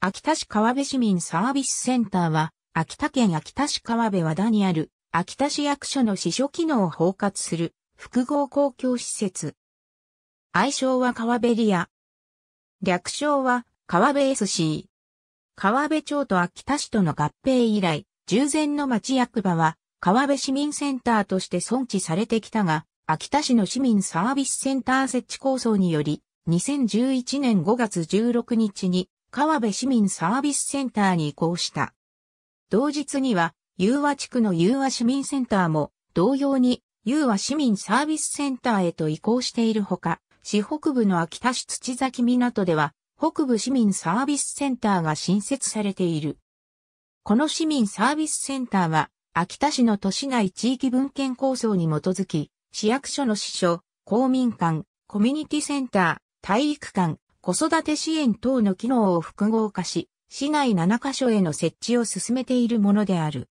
秋田市川辺市民サービスセンターは、秋田県秋田市川辺和田にある、秋田市役所の支所機能を包括する、複合公共施設。愛称は川辺リア。略称は、川辺 SC。川辺町と秋田市との合併以来、従前の町役場は、川辺市民センターとして存置されてきたが、秋田市の市民サービスセンター設置構想により、2011年5月16日に川辺市民サービスセンターに移行した。同日には、雄和地区の雄和市民センターも、同様に、雄和市民サービスセンターへと移行しているほか、市北部の秋田市土崎港では、北部市民サービスセンターが新設されている。この市民サービスセンターは、秋田市の都市内地域文献構想に基づき、市役所の支所、公民館、コミュニティセンター、体育館、子育て支援等の機能を複合化し、市内7カ所への設置を進めているものである。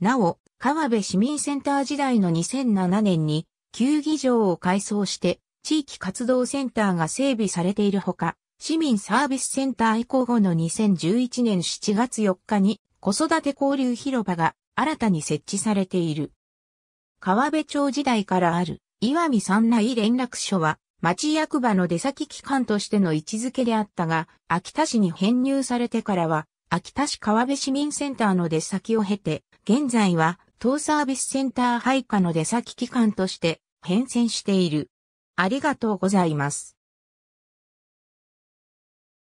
なお、川辺市民センター時代の2007年に、球技場を改装して、地域活動センターが整備されているほか、市民サービスセンター移行後の2011年7月4日に、子育て交流広場が新たに設置されている。川辺町時代からある、岩見三内連絡所は、町役場の出先機関としての位置づけであったが、秋田市に編入されてからは、秋田市川辺市民センターの出先を経て、現在は、当サービスセンター配下の出先機関として、変遷している。ありがとうございます。